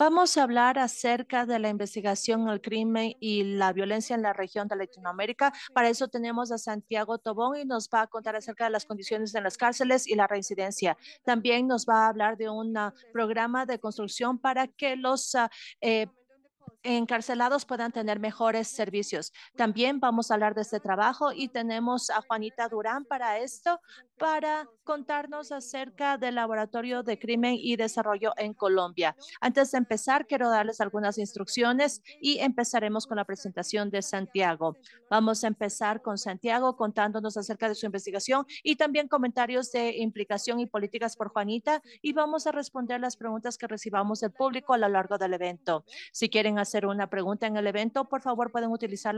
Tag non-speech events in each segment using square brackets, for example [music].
Vamos a hablar acerca de la investigación al crimen y la violencia en la región de Latinoamérica. Para eso tenemos a Santiago Tobón y nos va a contar acerca de las condiciones en las cárceles y la reincidencia. También nos va a hablar de un ah, programa de construcción para que los ah, eh, encarcelados puedan tener mejores servicios. También vamos a hablar de este trabajo y tenemos a Juanita Durán para esto, para contarnos acerca del Laboratorio de Crimen y Desarrollo en Colombia. Antes de empezar, quiero darles algunas instrucciones y empezaremos con la presentación de Santiago. Vamos a empezar con Santiago contándonos acerca de su investigación y también comentarios de implicación y políticas por Juanita y vamos a responder las preguntas que recibamos del público a lo largo del evento. Si quieren hacer una pregunta en el evento, por favor pueden utilizar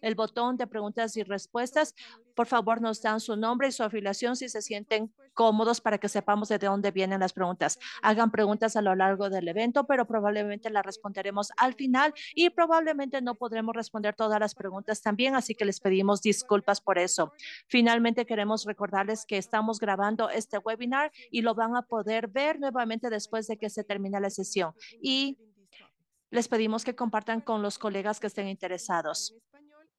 el botón de preguntas y respuestas. Por favor, nos dan su nombre y su afiliación si se sienten cómodos para que sepamos de dónde vienen las preguntas. Hagan preguntas a lo largo del evento, pero probablemente las responderemos al final y probablemente no podremos responder todas las preguntas también, así que les pedimos disculpas por eso. Finalmente, queremos recordarles que estamos grabando este webinar y lo van a poder ver nuevamente después de que se termine la sesión. Y les pedimos que compartan con los colegas que estén interesados.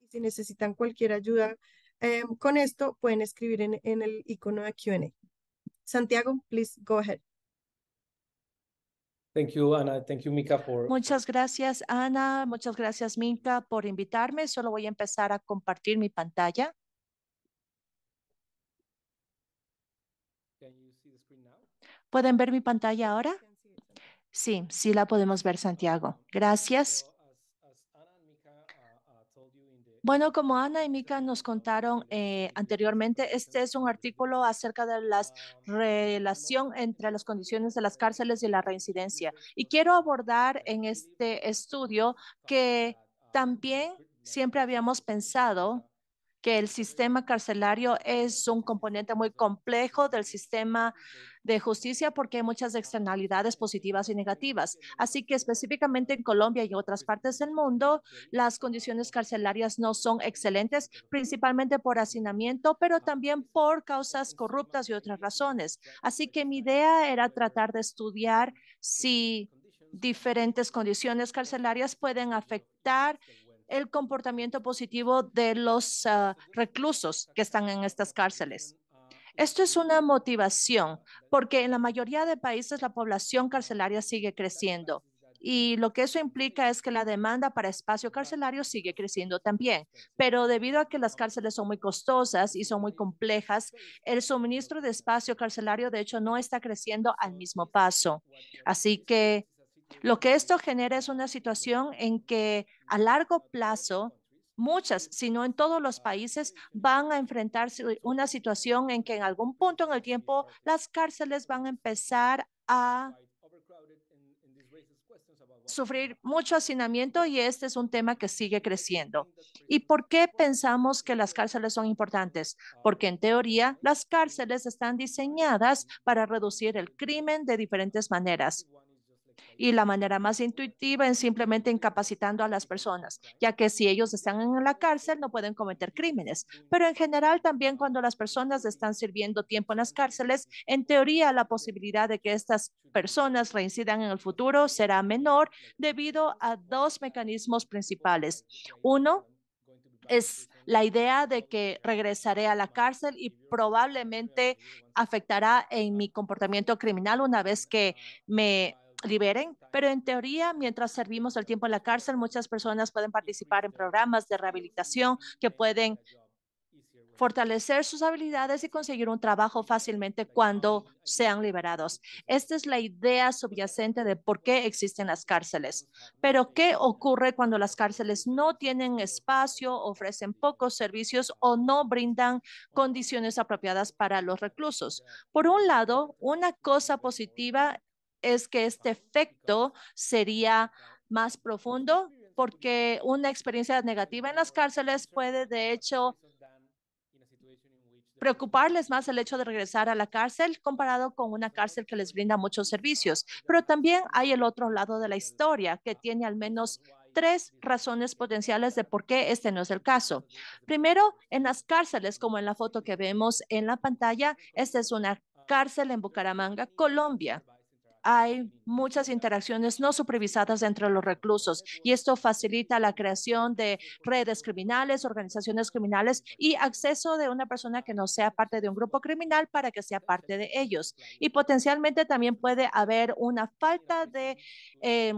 Si necesitan cualquier ayuda Em, con esto pueden escribir en, el icono de Q&A. Santiago, please go ahead. Thank you, Ana. Thank you, Mika, for... Muchas gracias, Ana. Muchas gracias, Mika, por invitarme. Solo voy a empezar a compartir mi pantalla. ¿Pueden ver mi pantalla ahora? Sí, sí la podemos ver, Santiago. Gracias. Bueno, como Ana y Mika nos contaron eh, anteriormente, este es un artículo acerca de la relación entre las condiciones de las cárceles y la reincidencia. Y quiero abordar en este estudio que también siempre habíamos pensado que el sistema carcelario es un componente muy complejo del sistema de justicia porque hay muchas externalidades positivas y negativas. Así que específicamente en Colombia y otras partes del mundo, las condiciones carcelarias no son excelentes, principalmente por hacinamiento, pero ah, también por causas corruptas y otras razones. Así que mi idea era tratar de estudiar si diferentes condiciones carcelarias pueden afectar el comportamiento positivo de los ah, reclusos que están en estas cárceles. Esto es una motivación porque en la mayoría de países la población carcelaria sigue creciendo y lo que eso implica es que la demanda para espacio carcelario sigue creciendo también. Pero debido a que las cárceles son muy costosas y son muy complejas, el suministro de espacio carcelario de hecho no está creciendo al mismo paso. Así que lo que esto genera es una situación en que a largo plazo muchas, sino en todos los países, van a enfrentarse una situación en que en algún punto en el tiempo las cárceles van a empezar a sufrir mucho hacinamiento y este es un tema que sigue creciendo. ¿Y por qué pensamos que las cárceles son importantes? Porque en teoría las cárceles están diseñadas para reducir el crimen de diferentes maneras y la manera más intuitiva es simplemente incapacitando a las personas, ya que si ellos están en la cárcel no pueden cometer crímenes. Pero en general también cuando las personas están sirviendo tiempo en las cárceles, en teoría la posibilidad de que estas personas reincidan en el futuro será menor debido a dos mecanismos principales. Uno es la idea de que regresaré a la cárcel y probablemente afectará en mi comportamiento criminal una vez que me liberen, pero en teoría, mientras servimos el tiempo en la cárcel, muchas personas pueden participar en programas de rehabilitación que pueden fortalecer sus habilidades y conseguir un trabajo fácilmente cuando sean liberados. Esta es la idea subyacente de por qué existen las cárceles. Pero, ¿qué ocurre cuando las cárceles no tienen espacio, ofrecen pocos servicios o no brindan condiciones apropiadas para los reclusos? Por un lado, una cosa positiva es que este efecto sería más profundo porque una experiencia negativa en las cárceles puede, de hecho, preocuparles más el hecho de regresar a la cárcel comparado con una cárcel que les brinda muchos servicios. Pero también hay el otro lado de la historia que tiene al menos tres razones potenciales de por qué este no es el caso. Primero, en las cárceles, como en la foto que vemos en la pantalla, esta es una cárcel en Bucaramanga, Colombia hay muchas interacciones no supervisadas entre los reclusos y esto facilita la creación de redes criminales, organizaciones criminales y acceso de una persona que no sea parte de un grupo criminal para que sea parte de ellos. Y potencialmente también puede haber una falta de... Eh,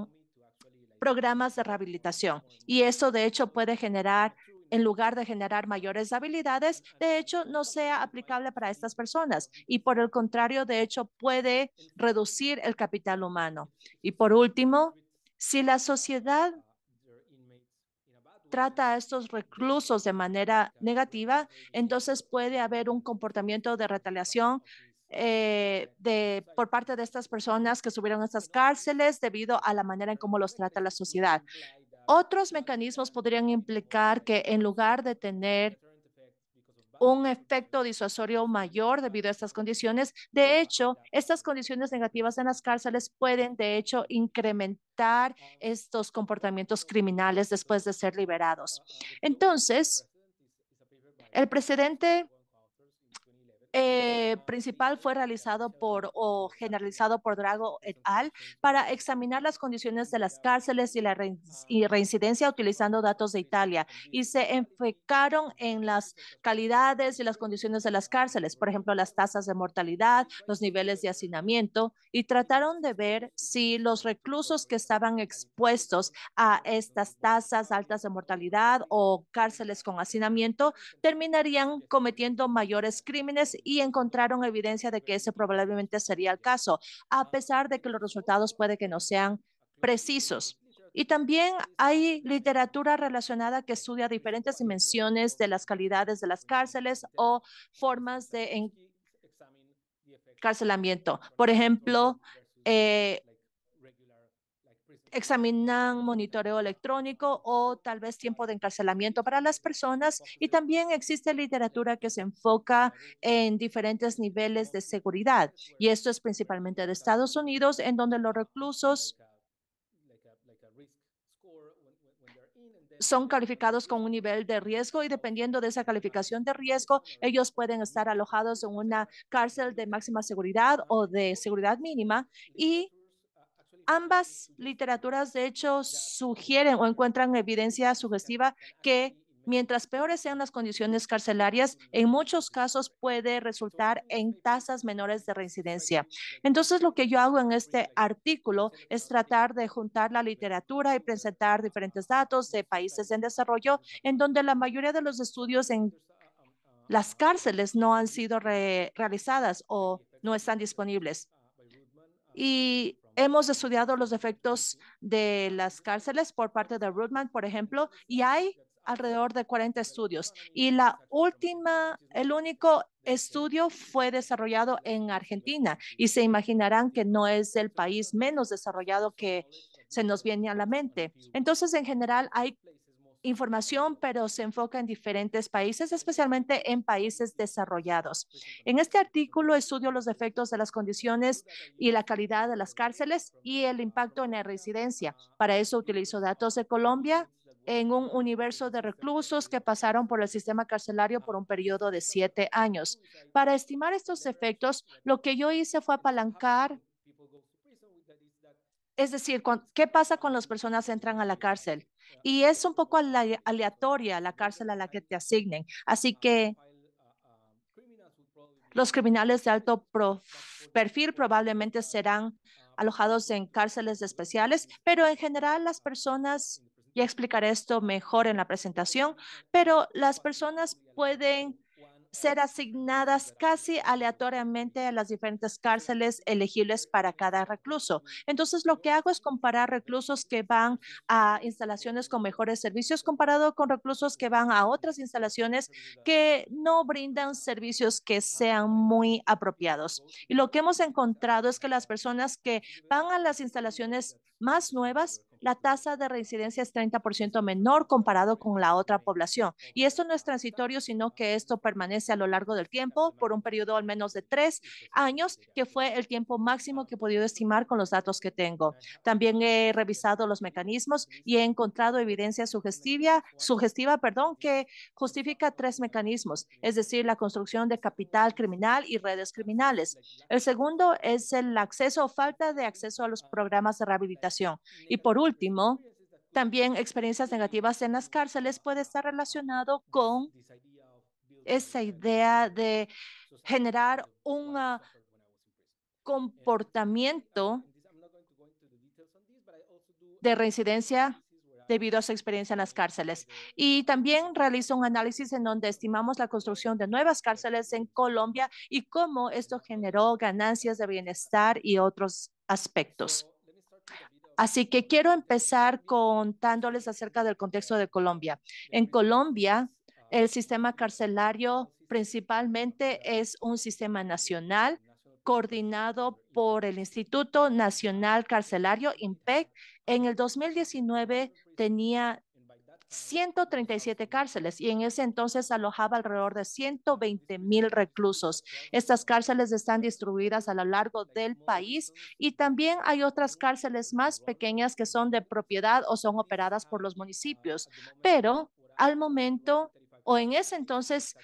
programas de rehabilitación. Y eso, de hecho, puede generar en lugar de generar mayores habilidades, de hecho, no sea aplicable para estas personas y por el contrario, de hecho, puede reducir el capital humano. Y por último, si la sociedad trata a estos reclusos de manera negativa, entonces puede haber un comportamiento de retaliación eh, de, por parte de estas personas que subieron a estas cárceles debido a la manera en cómo los trata la sociedad. Otros mecanismos podrían implicar que en lugar de tener un efecto disuasorio mayor debido a estas condiciones, de hecho, estas condiciones negativas en las cárceles pueden, de hecho, incrementar estos comportamientos criminales después de ser liberados. Entonces, el presidente eh, principal fue realizado por o generalizado por Drago et al para examinar las condiciones de las cárceles y la reincidencia utilizando datos de Italia y se enfocaron en las calidades y las condiciones de las cárceles, por ejemplo, las tasas de mortalidad, los niveles de hacinamiento y trataron de ver si los reclusos que estaban expuestos a estas tasas altas de mortalidad o cárceles con hacinamiento terminarían cometiendo mayores crímenes y encontraron evidencia de que ese probablemente sería el caso, a pesar de que los resultados puede que no sean precisos. Y también hay literatura relacionada que estudia diferentes dimensiones de las calidades de las cárceles o formas de encarcelamiento. Por ejemplo, eh, examinan monitoreo electrónico o tal vez tiempo de encarcelamiento para las personas. Y también existe literatura que se enfoca en diferentes niveles de seguridad. Y esto es principalmente de Estados Unidos, en donde los reclusos son calificados con un nivel de riesgo y dependiendo de esa calificación de riesgo, ellos pueden estar alojados en una cárcel de máxima seguridad o de seguridad mínima y Ambas literaturas, de hecho, sugieren o encuentran evidencia sugestiva que mientras peores sean las condiciones carcelarias, en muchos casos puede resultar en tasas menores de reincidencia. Entonces, lo que yo hago en este artículo es tratar de juntar la literatura y presentar diferentes datos de países en desarrollo, en donde la mayoría de los estudios en las cárceles no han sido realizadas o no están disponibles. Y Hemos estudiado los efectos de las cárceles por parte de Rudman, por ejemplo, y hay alrededor de 40 estudios. Y la última, el único estudio fue desarrollado en Argentina y se imaginarán que no es el país menos desarrollado que se nos viene a la mente. Entonces, en general, hay información, pero se enfoca en diferentes países, especialmente en países desarrollados. En este artículo estudio los efectos de las condiciones y la calidad de las cárceles y el impacto en la residencia. Para eso utilizo datos de Colombia en un universo de reclusos que pasaron por el sistema carcelario por un periodo de siete años. Para estimar estos efectos, lo que yo hice fue apalancar es decir, ¿qué pasa cuando las personas entran a la cárcel? Y es un poco aleatoria la cárcel a la que te asignen. Así que los criminales de alto perfil probablemente serán alojados en cárceles especiales, pero en general las personas, y explicaré esto mejor en la presentación, pero las personas pueden ser asignadas casi aleatoriamente a las diferentes cárceles elegibles para cada recluso. Entonces, lo que hago es comparar reclusos que van a instalaciones con mejores servicios comparado con reclusos que van a otras instalaciones que no brindan servicios que sean muy apropiados. Y lo que hemos encontrado es que las personas que van a las instalaciones más nuevas la tasa de reincidencia es 30% menor comparado con la otra población. Y esto no es transitorio, sino que esto permanece a lo largo del tiempo por un periodo al menos de tres años, que fue el tiempo máximo que he podido estimar con los datos que tengo. También he revisado los mecanismos y he encontrado evidencia sugestiva, sugestiva perdón, que justifica tres mecanismos, es decir, la construcción de capital criminal y redes criminales. El segundo es el acceso o falta de acceso a los programas de rehabilitación. Y por último, también experiencias negativas en las cárceles puede estar relacionado con esa idea de generar un comportamiento de reincidencia debido a su experiencia en las cárceles. Y también realizo un análisis en donde estimamos la construcción de nuevas cárceles en Colombia y cómo esto generó ganancias de bienestar y otros aspectos. Así que quiero empezar contándoles acerca del contexto de Colombia. En Colombia, ah. el sistema carcelario principalmente es un sistema nacional coordinado por el Instituto Nacional Carcelario, INPEC. En el 2019 tenía 137 cárceles y en ese entonces alojaba alrededor de 120 mil reclusos. Estas cárceles están distribuidas a lo largo del país y también hay otras cárceles más pequeñas que son de propiedad o son operadas por los municipios, pero al momento o en ese entonces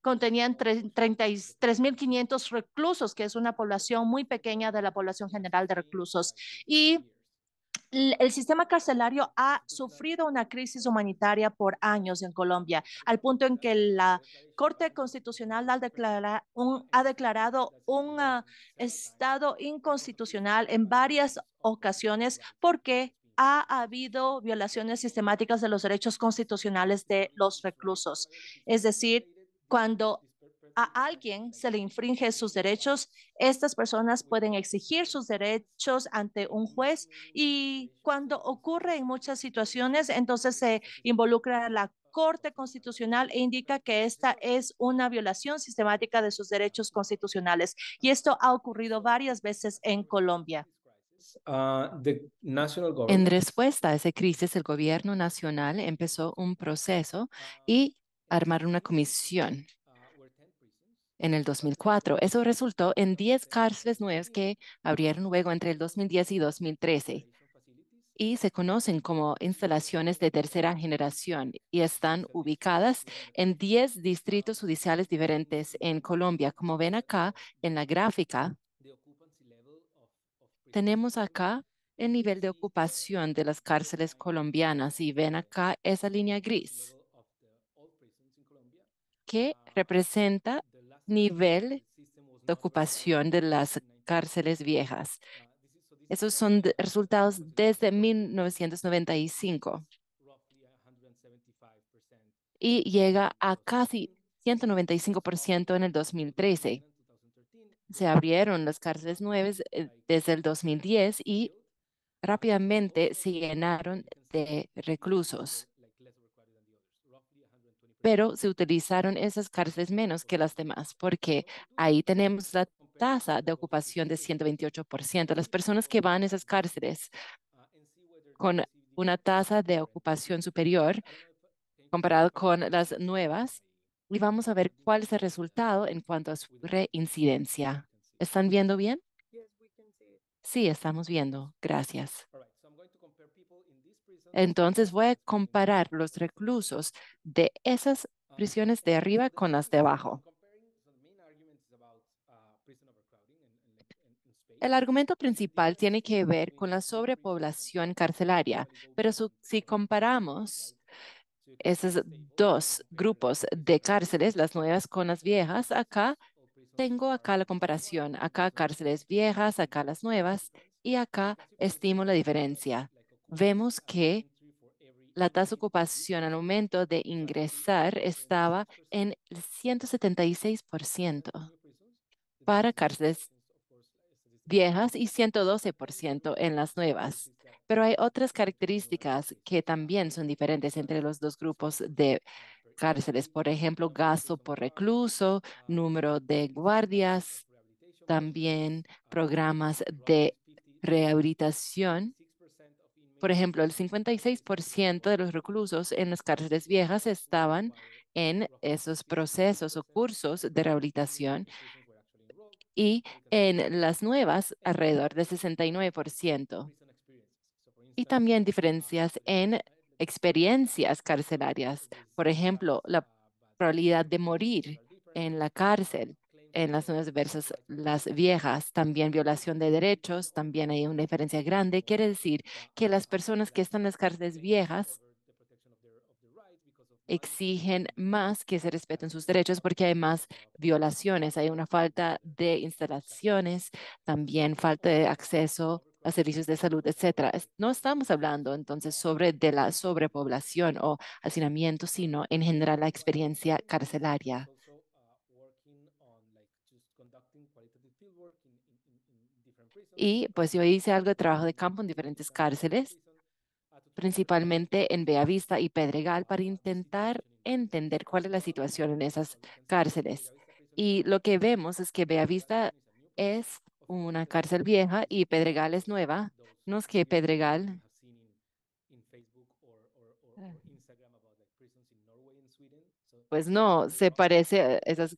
contenían 3.500 reclusos, que es una población muy pequeña de la población general de reclusos. Y el sistema carcelario ha sufrido una crisis humanitaria por años en Colombia, al punto en que la Corte Constitucional ha, declarado un, ah, estado inconstitucional en varias ocasiones porque ha habido violaciones sistemáticas de los derechos constitucionales de los reclusos. Es decir, cuando a alguien se le infringe sus derechos, estas personas pueden exigir sus derechos ante un juez y cuando ocurre en muchas situaciones, entonces se involucra la Corte Constitucional e indica que esta es una violación sistemática de sus derechos constitucionales. Y esto ha ocurrido varias veces en Colombia. Ah, en respuesta a esa crisis, el gobierno nacional empezó un proceso y armaron una comisión en el 2004. Eso resultó en 10 cárceles nuevas que abrieron luego entre el 2010 y 2013 y se conocen como instalaciones de tercera generación y están ubicadas en 10 distritos judiciales diferentes en Colombia. Como ven acá en la gráfica, tenemos acá el nivel de ocupación de las cárceles colombianas y ven acá esa línea gris que representa nivel de ocupación de las cárceles viejas. Esos son resultados desde 1995 y llega a casi 195% en el 2013. Se abrieron las cárceles nuevas eh, desde el 2010 y rápidamente se llenaron de reclusos pero se utilizaron esas cárceles menos que las demás, porque ahí tenemos la tasa de ocupación de 128%. Las personas que van a esas cárceles con una tasa de ocupación superior comparado con las nuevas, y vamos a ver cuál es el resultado en cuanto a su reincidencia. ¿Están viendo bien? Sí, estamos viendo. Gracias. Entonces voy a comparar los reclusos de esas prisiones de arriba con las de abajo. El argumento principal tiene que ver con la sobrepoblación carcelaria, pero si comparamos esos dos grupos de cárceles, las nuevas con las viejas, acá tengo acá la comparación, acá cárceles viejas, acá las nuevas, y acá estimo la diferencia vemos que la tasa de ocupación al momento de ingresar estaba en el 176% para cárceles viejas y 112% en las nuevas. Pero hay otras características que también son diferentes entre los dos grupos de cárceles. Por ejemplo, gasto por recluso, número de guardias, también programas de rehabilitación por ejemplo, el 56% de los reclusos en las cárceles viejas estaban en esos procesos o cursos de rehabilitación y en las nuevas alrededor del 69%. Y también diferencias en experiencias carcelarias. Por ejemplo, la probabilidad de morir en la cárcel en las nuevas versus las viejas. También violación de derechos, también hay una diferencia grande. Quiere decir que las personas que están en las cárceles viejas exigen más que se respeten sus derechos porque hay más violaciones, hay una falta de instalaciones, también falta de acceso a servicios de salud, etcétera. No estamos hablando entonces sobre de la sobrepoblación o hacinamiento, sino en general la experiencia carcelaria. Y pues yo hice algo de trabajo de campo en diferentes cárceles, principalmente en Beavista y Pedregal, para intentar entender cuál es la situación en esas cárceles. Y lo que vemos es que Beavista es una cárcel vieja y Pedregal es nueva. No es que Pedregal pues no se parece a esas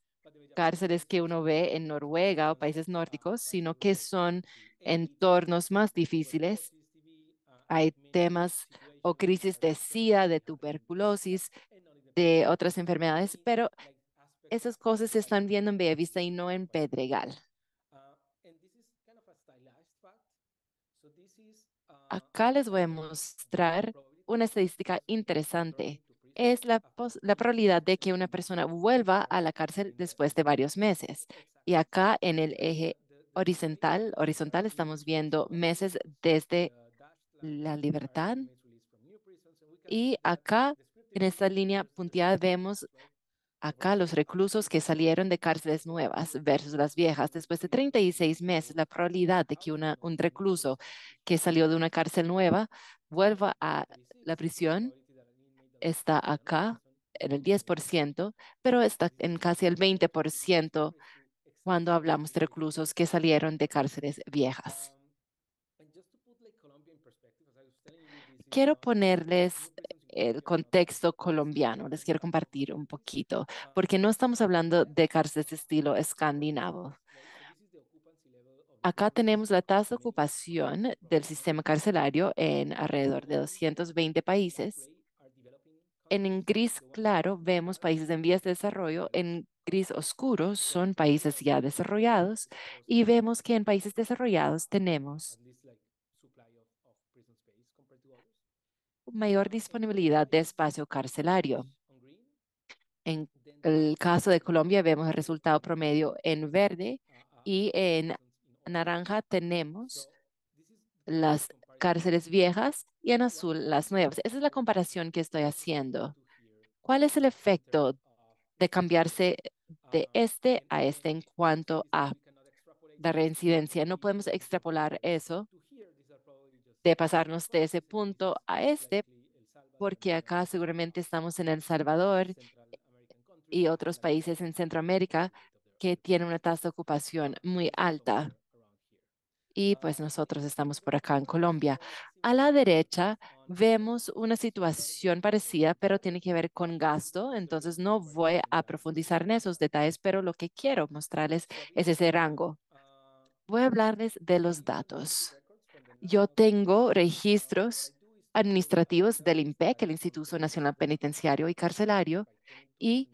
cárceles que uno ve en Noruega o países nórdicos, sino que son entornos más difíciles. Hay temas o crisis de SIDA, de tuberculosis, de otras enfermedades, pero esas cosas se están viendo en vista y no en Pedregal. Acá les voy a mostrar una estadística interesante. Es la, la probabilidad de que una persona vuelva a la cárcel después de varios meses. Y acá en el eje horizontal, horizontal estamos viendo meses desde la libertad. Y acá, en esta línea punteada, vemos acá los reclusos que salieron de cárceles nuevas versus las viejas. Después de 36 meses, la probabilidad de que un recluso que salió de una cárcel nueva vuelva a la prisión está acá en el 10%, pero está en casi el 20% cuando hablamos de reclusos que salieron de cárceles viejas. Quiero ponerles el contexto colombiano, les quiero compartir un poquito, porque no estamos hablando de cárceles de estilo escandinavo. Acá tenemos la tasa de ocupación del sistema carcelario en alrededor de 220 países. En gris claro vemos países en vías de desarrollo, en gris oscuro son países ya desarrollados y vemos que en países desarrollados tenemos mayor disponibilidad de espacio carcelario. En el caso de Colombia vemos el resultado promedio en verde y en naranja tenemos las cárceles viejas y en azul las nuevas. Esa es la comparación que estoy haciendo. ¿Cuál es el efecto de cambiarse de ah, este a este en cuanto a la reincidencia. No podemos extrapolar eso de pasarnos de ese punto a este, porque acá seguramente estamos en El Salvador y otros países en Centroamérica que tienen una tasa de ocupación muy alta. Y ah, pues nosotros estamos por acá en Colombia. A la derecha vemos una situación parecida, pero tiene que ver con gasto, entonces no voy a profundizar en esos detalles, pero lo que quiero mostrarles es ese rango. Voy a hablarles de los datos. Yo tengo registros administrativos del IMPEC, el Instituto Nacional Penitenciario y Carcelario, y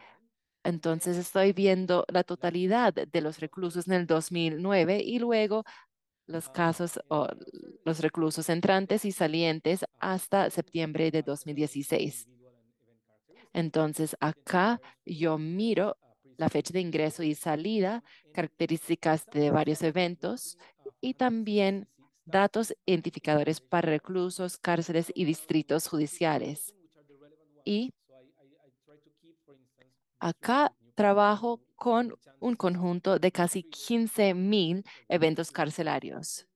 entonces estoy viendo la totalidad de los reclusos en el 2009 y luego los ah, casos o los reclusos entrantes y salientes hasta septiembre de 2016. Entonces, acá yo miro la fecha de ingreso y salida, características de varios eventos y también datos identificadores para reclusos, cárceles y distritos judiciales. Y acá trabajo con un conjunto de casi 15.000 eventos carcelarios.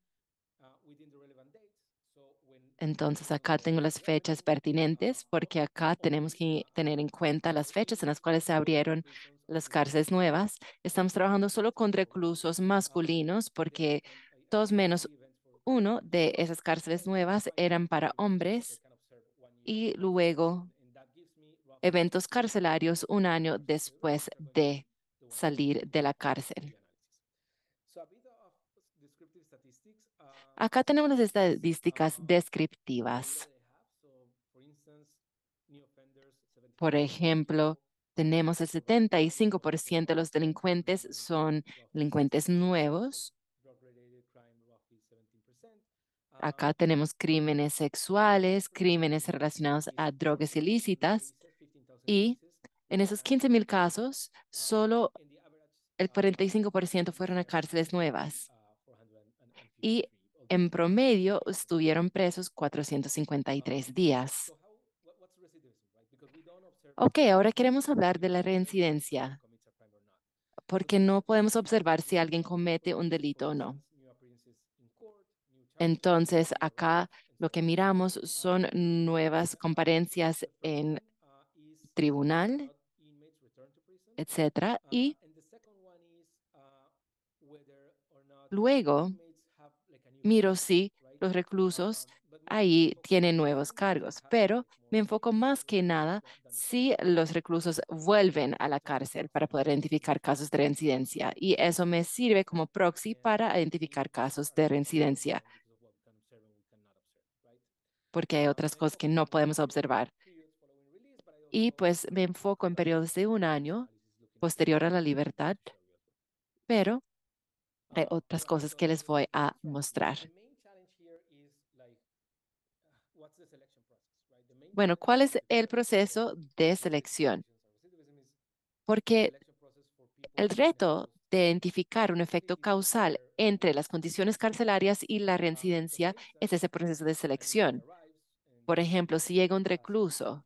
Entonces acá tengo las fechas pertinentes porque acá tenemos que tener en cuenta las fechas en las cuales se abrieron las cárceles nuevas. Estamos trabajando solo con reclusos masculinos porque todos menos uno de esas cárceles nuevas eran para hombres y luego eventos carcelarios un año después de salir de la cárcel. Uh, um, Acá tenemos las estadísticas um, descriptivas. Por ejemplo, tenemos el 75% de los delincuentes son delincuentes nuevos. Acá um, tenemos crímenes sexuales, crímenes relacionados a drogas ilícitas y en esos 15.000 casos, solo el 45% fueron a cárceles nuevas y en promedio estuvieron presos 453 días. Ok, ahora queremos hablar de la reincidencia, porque no podemos observar si alguien comete un delito o no. Entonces, acá lo que miramos son nuevas comparencias en tribunal etcétera. Ah, y uh, luego miro si los reclusos um, ahí tienen nuevos cargos, pero me enfoco más que nada si los reclusos vuelven a la cárcel para poder identificar casos de reincidencia y eso me sirve como proxy para identificar casos de reincidencia porque hay otras cosas que no podemos observar. Y pues me enfoco en periodos de un año posterior a la libertad, pero hay ah, otras cosas que les voy a mostrar. Bueno, ¿cuál es el proceso de selección? Porque el reto de identificar un efecto causal entre las condiciones carcelarias y la ah, reincidencia es ese proceso de selección. Por ejemplo, si llega un recluso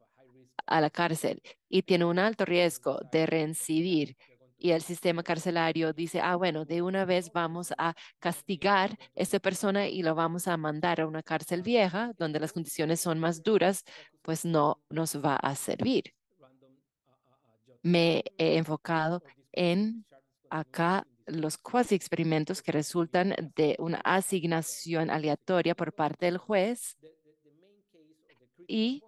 a la cárcel y tiene un alto riesgo de reincidir y el sistema carcelario dice, ah, bueno, de una vez vamos a castigar a esa persona y lo vamos a mandar a una cárcel vieja donde las condiciones son más duras, pues no nos va a servir. Me he enfocado en acá los cuasi experimentos que resultan de una asignación aleatoria por parte del juez y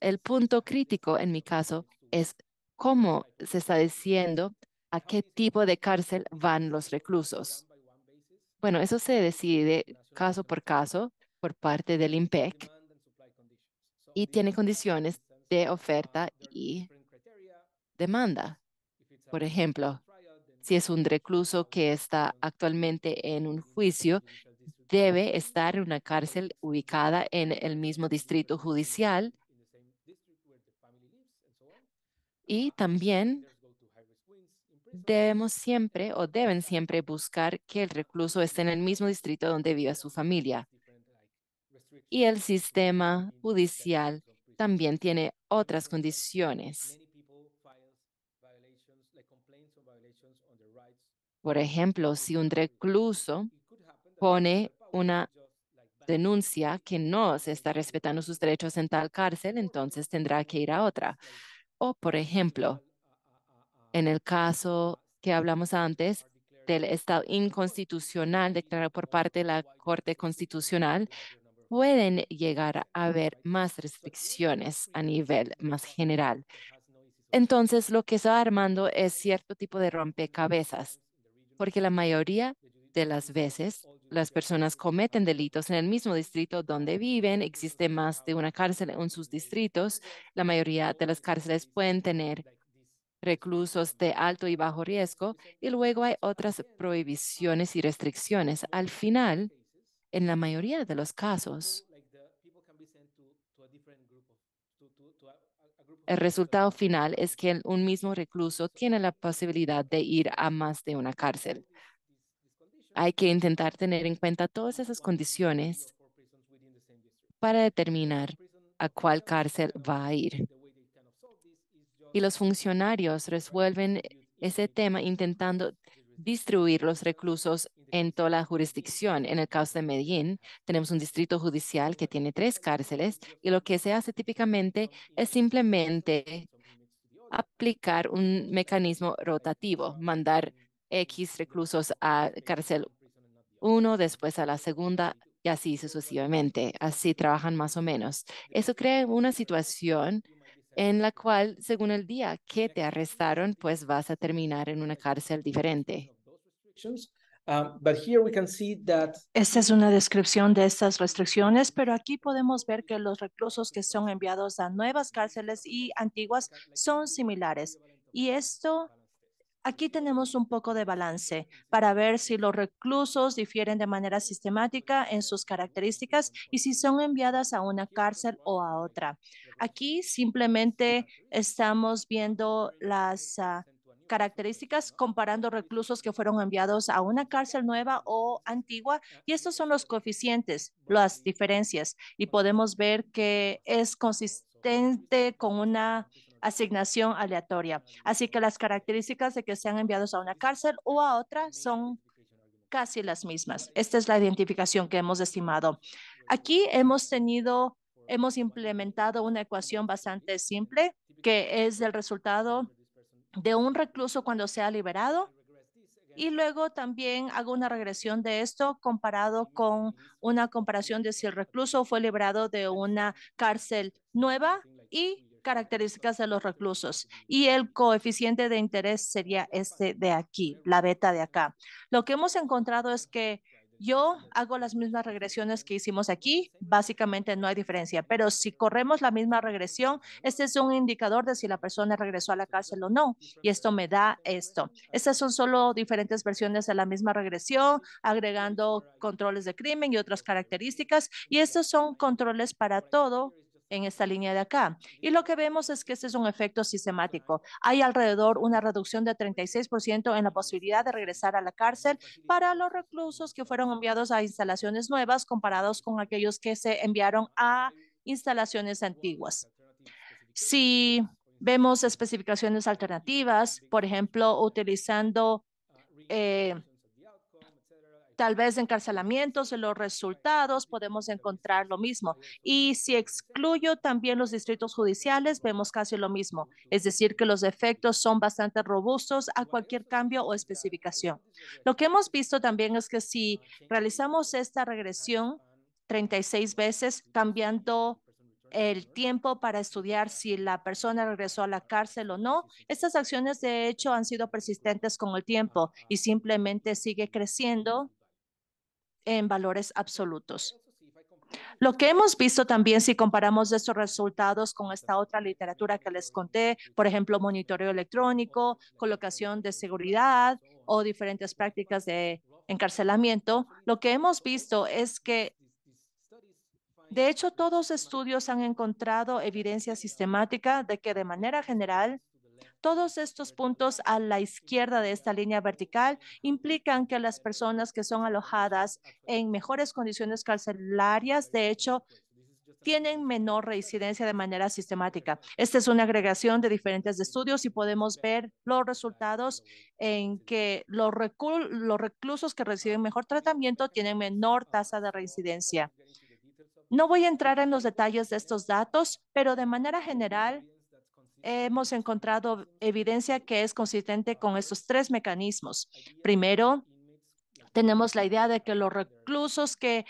el punto crítico en mi caso es cómo se está diciendo a qué tipo de cárcel van los reclusos. Bueno, eso se decide caso por caso por parte del IMPEC y tiene condiciones de oferta y demanda. Por ejemplo, si es un recluso que está actualmente en un juicio, debe estar en una cárcel ubicada en el mismo distrito judicial y también debemos siempre o deben siempre buscar que el recluso esté en el mismo distrito donde viva su familia. Y el sistema judicial también tiene otras condiciones. Por ejemplo, si un recluso pone una denuncia que no se está respetando sus derechos en tal cárcel, entonces tendrá que ir a otra. O, por ejemplo, en el caso que hablamos antes del estado inconstitucional declarado por parte de la Corte Constitucional, pueden llegar a haber más restricciones a nivel más general. Entonces, lo que está armando es cierto tipo de rompecabezas, porque la mayoría las veces las personas cometen delitos en el mismo distrito donde viven. Existe más de una cárcel en sus distritos. La mayoría de las cárceles pueden tener reclusos de alto y bajo riesgo y luego hay otras prohibiciones y restricciones. Al final, en la mayoría de los casos, el resultado final es que un mismo recluso tiene la posibilidad de ir a más de una cárcel hay que intentar tener en cuenta todas esas condiciones para determinar a cuál cárcel va a ir. Y los funcionarios resuelven ese tema intentando distribuir los reclusos en toda la jurisdicción. En el caso de Medellín, tenemos un distrito judicial que tiene tres cárceles y lo que se hace típicamente es simplemente aplicar un mecanismo rotativo, mandar X reclusos a cárcel uno después a la segunda y así sucesivamente. Así trabajan más o menos. Eso crea una situación en la cual, según el día que te arrestaron, pues vas a terminar en una cárcel diferente. Um, Esta es una descripción de estas restricciones, pero aquí podemos ver que los reclusos que son enviados a nuevas cárceles y antiguas son similares. Y esto Aquí tenemos un poco de balance para ver si los reclusos difieren de manera sistemática en sus características y si son enviadas a una cárcel o a otra. Aquí simplemente estamos viendo las ah, características comparando reclusos que fueron enviados a una cárcel nueva o antigua y estos son los coeficientes, las diferencias y podemos ver que es consistente con una asignación aleatoria. Así que las características de que sean enviados a una cárcel o a otra son casi las mismas. Esta es la identificación que hemos estimado. Aquí hemos tenido, hemos implementado una ecuación bastante simple que es el resultado de un recluso cuando se ha liberado y luego también hago una regresión de esto comparado con una comparación de si el recluso fue liberado de una cárcel nueva y características de los reclusos y el coeficiente de interés sería este de aquí, la beta de acá. Lo que hemos encontrado es que yo hago las mismas regresiones que hicimos aquí, básicamente no hay diferencia, pero si corremos la misma regresión, este es un indicador de si la persona regresó a la cárcel o no, y esto me da esto. Estas son solo diferentes versiones de la misma regresión, agregando controles de crimen y otras características, y estos son controles para todo en esta línea de acá. Y lo que vemos es que este es un efecto sistemático. Hay alrededor una reducción de 36% en la posibilidad de regresar a la cárcel para los reclusos que fueron enviados a instalaciones nuevas comparados con aquellos que se enviaron a instalaciones antiguas. Si vemos especificaciones alternativas, por ejemplo, utilizando eh, tal vez encarcelamientos, los resultados podemos encontrar lo mismo. Y si excluyo también los distritos judiciales, vemos casi lo mismo. Es decir, que los efectos son bastante robustos a cualquier cambio o especificación. Lo que hemos visto también es que si realizamos esta regresión 36 veces, cambiando el tiempo para estudiar si la persona regresó a la cárcel o no. Estas acciones, de hecho, han sido persistentes con el tiempo y simplemente sigue creciendo en valores absolutos. Lo que hemos visto también si comparamos estos resultados con esta otra literatura que les conté, por ejemplo, monitoreo electrónico, colocación de seguridad o diferentes prácticas de encarcelamiento, lo que hemos visto es que de hecho, todos los estudios han encontrado evidencia sistemática de que de manera general todos estos puntos a la izquierda de esta línea vertical implican que las personas que son alojadas en mejores condiciones carcelarias, de hecho, tienen menor reincidencia de manera sistemática. Esta es una agregación de diferentes estudios y podemos ver los resultados en que los, reclusos que reciben mejor tratamiento tienen menor tasa de reincidencia. No voy a entrar en los detalles de estos datos, pero de manera general, hemos encontrado evidencia que es consistente con estos tres mecanismos. Primero, tenemos la idea de que los reclusos que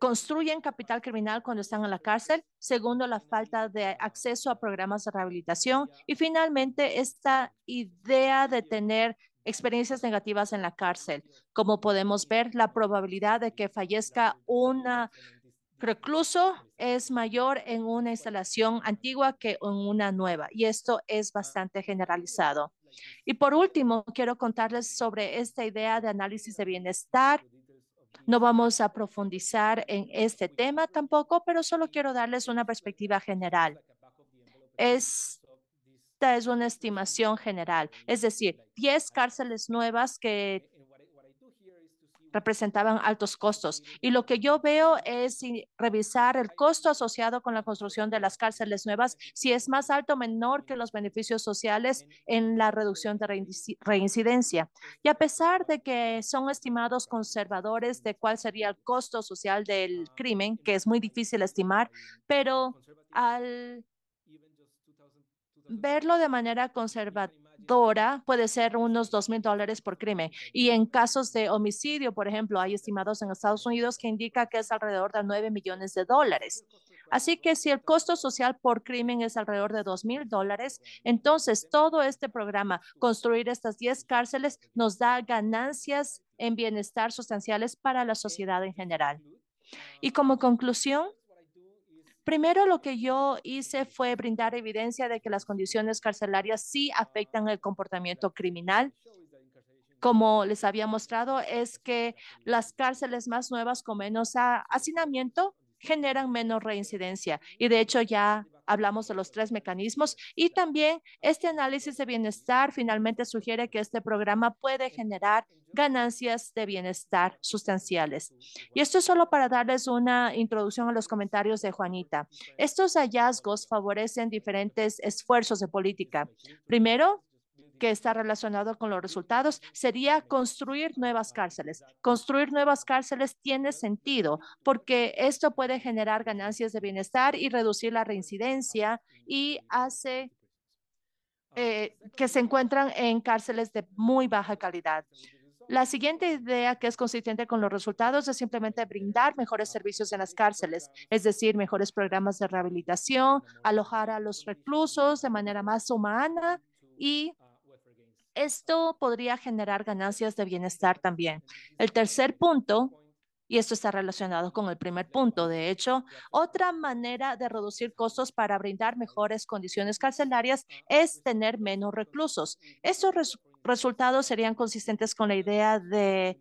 construyen capital criminal cuando están en la cárcel. Segundo, la falta de acceso a programas de rehabilitación. Y finalmente, esta idea de tener experiencias negativas en la cárcel. Como podemos ver, la probabilidad de que fallezca una recluso es mayor en una instalación antigua que en una nueva y esto es ah, bastante generalizado. Y por último, quiero contarles sobre esta idea de análisis de bienestar. No vamos a profundizar en este tema tampoco, pero solo quiero darles una perspectiva general. Esta es una estimación general, es decir, 10 cárceles nuevas que representaban altos costos. Y lo que yo veo es revisar el costo asociado con la construcción de las cárceles nuevas, si es más alto o menor que los beneficios sociales en la reducción de reincidencia. Y a pesar de que son estimados conservadores de cuál sería el costo social del crimen, que es muy difícil estimar, pero al verlo de manera conservadora, puede ser unos dos mil dólares por crimen. Y en casos de homicidio, por ejemplo, hay estimados en Estados Unidos que indica que es alrededor de 9 millones de dólares. Así que si el costo social por crimen es alrededor de dos mil dólares, entonces todo este programa, construir estas 10 cárceles, nos da ganancias en bienestar sustanciales para la sociedad en general. Y como conclusión, Primero, lo que yo hice fue brindar evidencia de que las condiciones carcelarias sí afectan el comportamiento criminal. Como les había mostrado, es que las cárceles más nuevas con menos hacinamiento generan menos reincidencia. Y de hecho ya hablamos de los tres mecanismos y también este análisis de bienestar finalmente sugiere que este programa puede generar ganancias de bienestar sustanciales. Y esto es solo para darles una introducción a los comentarios de Juanita. Estos hallazgos favorecen diferentes esfuerzos de política. Primero, que está relacionado con los resultados sería construir nuevas cárceles. Construir nuevas cárceles tiene sentido porque esto puede generar ganancias de bienestar y reducir la reincidencia y hace eh, que se encuentran en cárceles de muy baja calidad. La siguiente idea que es consistente con los resultados es simplemente brindar mejores servicios en las cárceles, es decir, mejores programas de rehabilitación, alojar a los reclusos de manera más humana y esto podría generar ganancias de bienestar también. El tercer punto y esto está relacionado con el primer punto. De hecho, otra manera de reducir costos para brindar mejores condiciones carcelarias es tener menos reclusos. Estos resultados serían consistentes con la idea de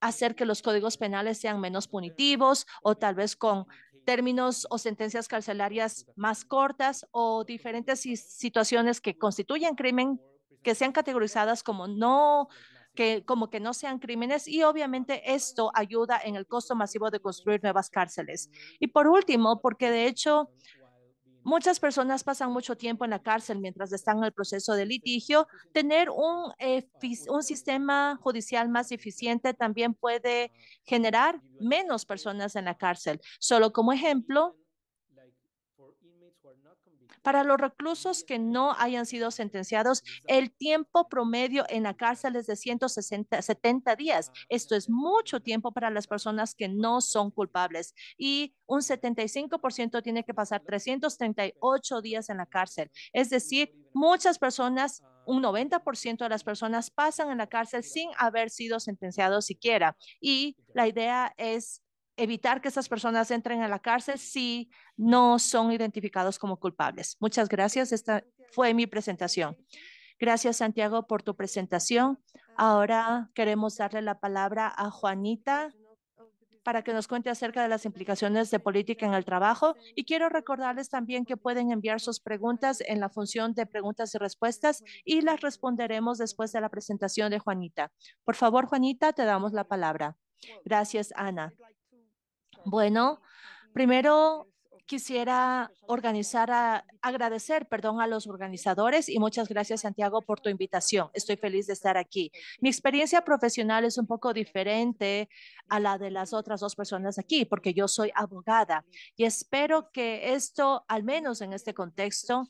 hacer que los códigos penales sean menos punitivos o tal vez con términos o sentencias carcelarias más cortas o diferentes situaciones que constituyen crimen que sean categorizadas como no, que como que no sean crímenes y obviamente esto ayuda en el costo masivo de construir nuevas cárceles. Mm. Y por último, porque de hecho muchas personas pasan mucho tiempo en la cárcel mientras están en el proceso de litigio, tener un, un sistema judicial más eficiente también puede generar menos personas en la cárcel. Solo como ejemplo, para los reclusos que no hayan sido sentenciados, el tiempo promedio en la cárcel es de 160, 70 días. Ah, Esto es mucho tiempo para las personas que no son culpables y un 75% tiene que pasar 338 días en la cárcel. Es decir, muchas personas un 90% de las personas pasan en la cárcel sin haber sido sentenciados siquiera. Y la idea es evitar que esas personas entren a la cárcel si no son identificados como culpables. Muchas gracias. Esta fue mi presentación. Gracias, Santiago, por tu presentación. Ahora queremos darle la palabra a Juanita para que nos cuente acerca de las implicaciones de política en el trabajo. Y quiero recordarles también que pueden enviar sus preguntas en la función de preguntas y respuestas y las responderemos después de la presentación de Juanita. Por favor, Juanita, te damos la palabra. Gracias, Ana. Bueno, primero quisiera organizar a, agradecer, perdón, a los organizadores y muchas gracias, Santiago, por tu invitación. Estoy feliz de estar aquí. Mi experiencia profesional es un poco diferente a la de las otras dos personas aquí, porque yo soy abogada y espero que esto, al menos en este contexto,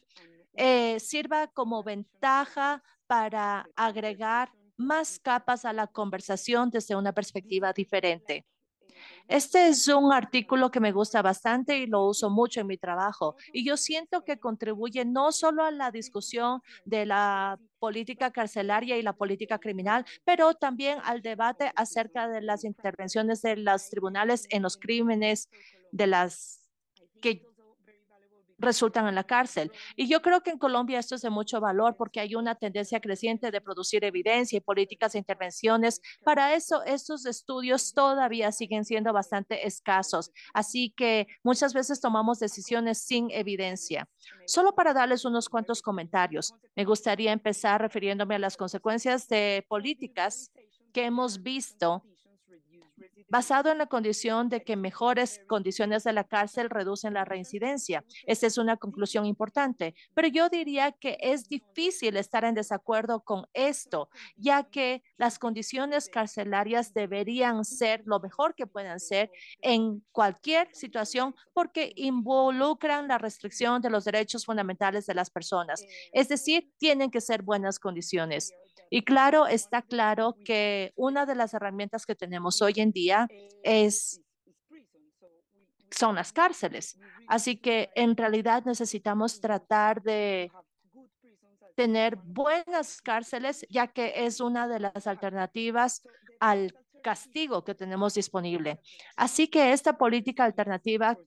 eh, sirva como ventaja para agregar más capas a la conversación desde una perspectiva diferente. Este es un artículo que me gusta bastante y lo uso mucho en mi trabajo. Y yo siento que contribuye no solo a la discusión de la política carcelaria y la política criminal, pero también al debate acerca de las intervenciones de los tribunales en los crímenes de las que resultan en la cárcel. Y yo creo que en Colombia esto es de mucho valor porque hay una tendencia creciente de producir evidencia y políticas e intervenciones. Para eso, estos estudios todavía siguen siendo bastante escasos. Así que muchas veces tomamos decisiones sin evidencia. Solo para darles unos cuantos comentarios, me gustaría empezar refiriéndome a las consecuencias de políticas que hemos visto basado en la condición de que mejores condiciones de la cárcel reducen la reincidencia. esta es una conclusión importante, pero yo diría que es difícil estar en desacuerdo con esto, ya que las condiciones carcelarias deberían ser lo mejor que puedan ser en cualquier situación porque involucran la restricción de los derechos fundamentales de las personas. Es decir, tienen que ser buenas condiciones. Y claro, está claro que una de las herramientas que tenemos hoy en día es son las cárceles. Así que en realidad necesitamos tratar de tener buenas cárceles, ya que es una de las alternativas al castigo que tenemos disponible. Así que esta política alternativa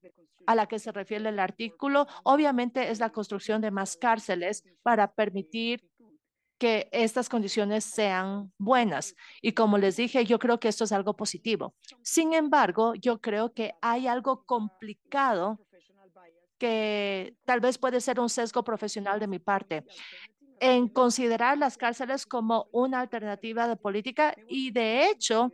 a la que se refiere el artículo, obviamente es la construcción de más cárceles para permitir que estas condiciones sean buenas. Y como les dije, yo creo que esto es algo positivo. Sin embargo, yo creo que hay algo complicado que tal vez puede ser un sesgo profesional de mi parte en considerar las cárceles como una alternativa de política y de hecho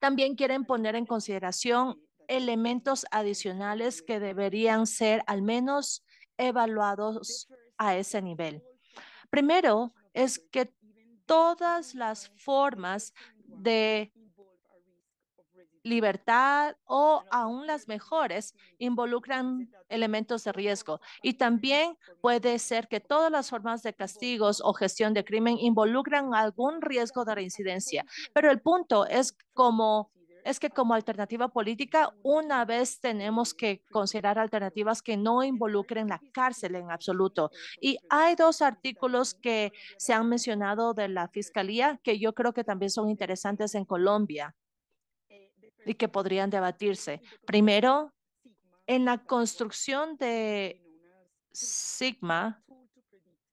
también quieren poner en consideración elementos adicionales que deberían ser al menos evaluados a ese nivel. Primero es que todas las formas de libertad o aún las mejores involucran elementos de riesgo. Y también puede ser que todas las formas de castigos o gestión de crimen involucran algún riesgo de reincidencia. Pero el punto es como es que como alternativa política, una vez tenemos que considerar alternativas que no involucren la cárcel en absoluto. Y hay dos artículos que se han mencionado de la Fiscalía que yo creo que también son interesantes en Colombia y que podrían debatirse. Primero, en la construcción de Sigma,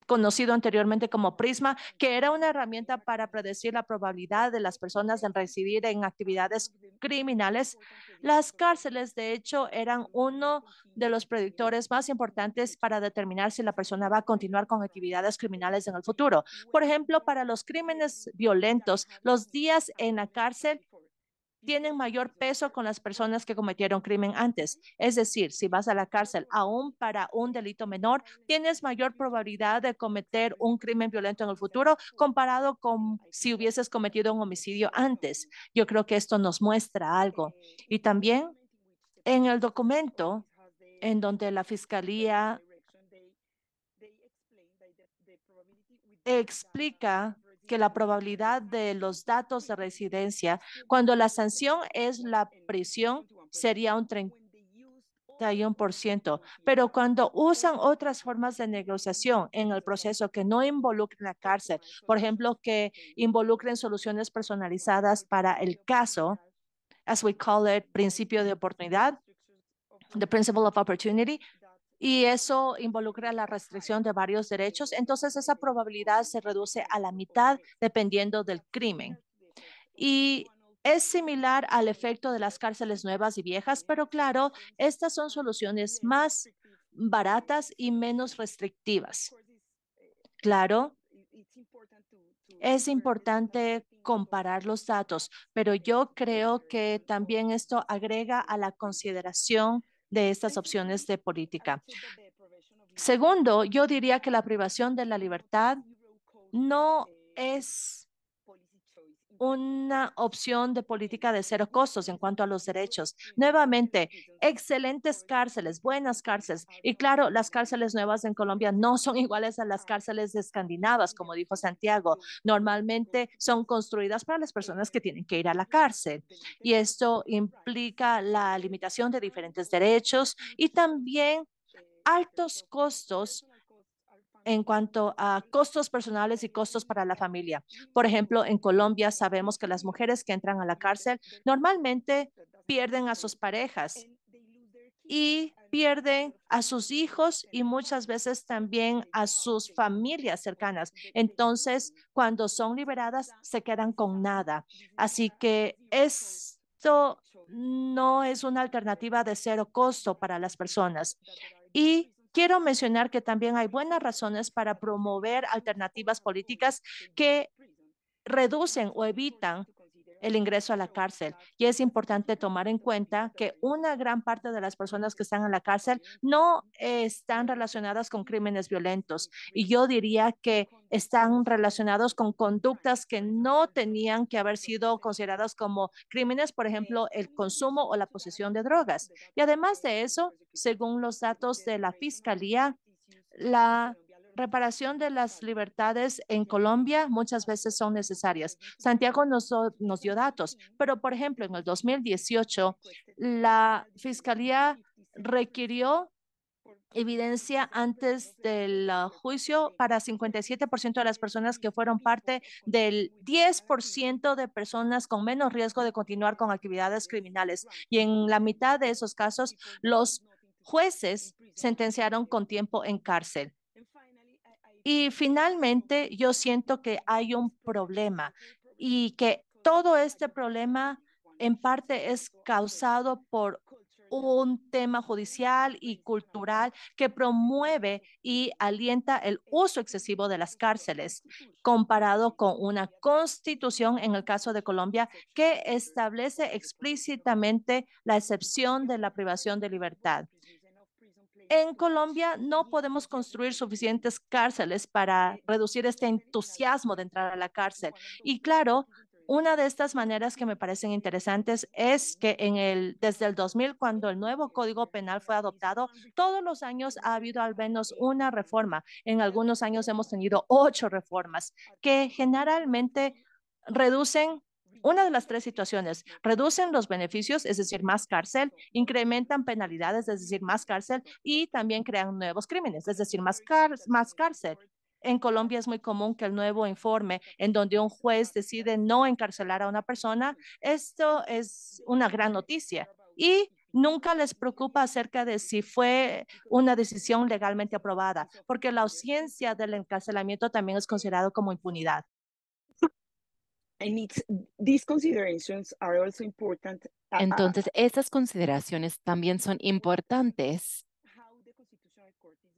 conocido anteriormente como Prisma, que era una herramienta para predecir la probabilidad de las personas en recibir en actividades criminales. Las cárceles, de hecho, eran uno de los predictores más importantes para determinar si la persona va a continuar con actividades criminales en el futuro. Por ejemplo, para los crímenes violentos, los días en la cárcel tienen mayor peso con las personas que cometieron crimen antes. Es decir, si vas a la cárcel aún para un delito menor, tienes mayor probabilidad de cometer un crimen violento en el futuro comparado con si hubieses cometido un homicidio antes. Yo creo que esto nos muestra algo. Y también en el documento en donde la Fiscalía explica que la probabilidad de los datos de residencia, cuando la sanción es la prisión, sería un 31%. Pero cuando usan otras formas de negociación en el proceso que no involucren la cárcel, por ejemplo, que involucren soluciones personalizadas para el caso, as we call it, principio de oportunidad, the principle of opportunity, y eso involucra la restricción de varios derechos, entonces esa probabilidad se reduce a la mitad dependiendo del crimen. Y es similar al efecto de las cárceles nuevas y viejas, pero claro, estas son soluciones más baratas y menos restrictivas. Claro, es importante comparar los datos, pero yo creo que también esto agrega a la consideración de estas opciones de política. Segundo, yo diría que la privación de la libertad no es una opción de política de cero costos en cuanto a los derechos. Nuevamente, excelentes cárceles, buenas cárceles. Y claro, las cárceles nuevas en Colombia no son [laughs] iguales a las cárceles escandinavas, como dijo Santiago. Normalmente son construidas para las personas que tienen que ir a la cárcel. Y esto implica la limitación de diferentes derechos y también altos costos en cuanto a costos personales y costos para la familia. Por ejemplo, en Colombia sabemos que las mujeres que entran a la cárcel normalmente pierden a sus parejas y pierden a sus hijos y muchas veces también a sus familias cercanas. Entonces, cuando son liberadas, se quedan con nada. Así que esto no es una alternativa de cero costo para las personas. Y Quiero mencionar que también hay buenas razones para promover alternativas políticas que reducen o evitan el ingreso a la cárcel. Y es importante tomar en cuenta que una gran parte de las personas que están en la cárcel no están relacionadas con crímenes violentos. Y yo diría que están relacionados con conductas que no tenían que haber sido consideradas como crímenes, por ejemplo, el consumo o la posesión de drogas. Y además de eso, según los datos de la Fiscalía, la reparación de las libertades en Colombia muchas veces son necesarias. Santiago nos, nos dio datos, pero por ejemplo, en el 2018, la Fiscalía requirió evidencia antes del ah, juicio para 57% de las personas que fueron parte del 10% de personas con menos riesgo de continuar con actividades criminales. Y en la mitad de esos casos, los jueces sentenciaron con tiempo en cárcel. Y finalmente, yo siento que hay un problema y que todo este problema en parte es causado por un tema judicial y cultural que promueve y alienta el uso excesivo de las cárceles, comparado con una constitución, en el caso de Colombia, que establece explícitamente la excepción de la privación de libertad. En Colombia no podemos construir suficientes cárceles para reducir este entusiasmo de entrar a la cárcel. Y claro, una de estas maneras que me parecen interesantes es que en el, desde el 2000, cuando el nuevo Código Penal fue adoptado, todos los años ha habido al menos una reforma. En algunos años hemos tenido ocho reformas que generalmente reducen una de las tres situaciones, reducen los beneficios, es decir, más cárcel, incrementan penalidades, es decir, más cárcel, y también crean nuevos crímenes, es decir, más, más cárcel. En Colombia es muy común que el nuevo informe en donde un juez decide no encarcelar a una persona, esto es una gran noticia. Y nunca les preocupa acerca de si fue una decisión legalmente aprobada, porque la ausencia del encarcelamiento también es considerado como impunidad. Entonces, estas consideraciones también son importantes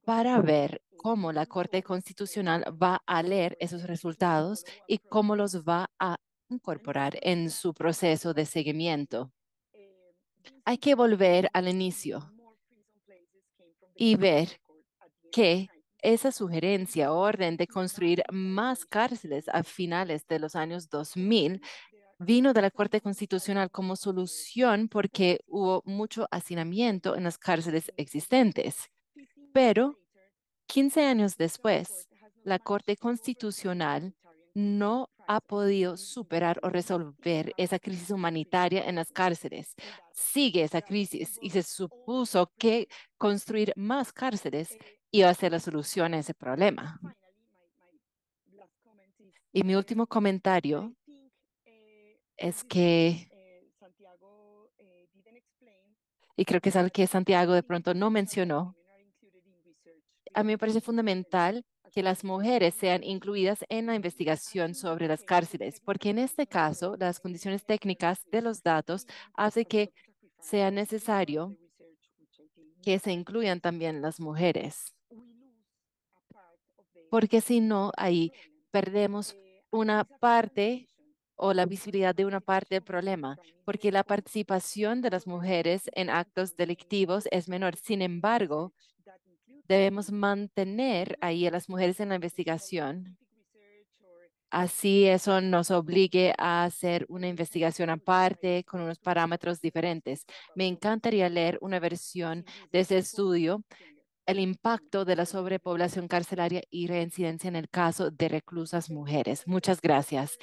para ver cómo la Corte Constitucional va a leer esos resultados y cómo los va a incorporar en su proceso de seguimiento. Eh, Hay que volver al inicio y ver qué esa sugerencia, orden de construir más cárceles a finales de los años 2000 vino de la Corte Constitucional como solución porque hubo mucho hacinamiento en las cárceles existentes. Pero 15 años después, la Corte Constitucional no ha podido superar o resolver esa crisis humanitaria en las cárceles. Sigue esa crisis y se supuso que construir más cárceles y ser la solución a ese problema. Y mi último comentario eh, es que, eh, eh, y creo que es algo que Santiago de pronto no mencionó, a mí me parece fundamental que las mujeres sean incluidas en la investigación sobre las cárceles, porque en este caso las condiciones técnicas de los datos hace que sea necesario que se incluyan también las mujeres porque si no, ahí perdemos una parte o la visibilidad de una parte del problema, porque la participación de las mujeres en actos delictivos es menor. Sin embargo, debemos mantener ahí a las mujeres en la investigación. Así eso nos obligue a hacer una investigación aparte con unos parámetros diferentes. Me encantaría leer una versión de ese estudio el impacto de la sobrepoblación carcelaria y reincidencia en el caso de reclusas mujeres. Muchas gracias.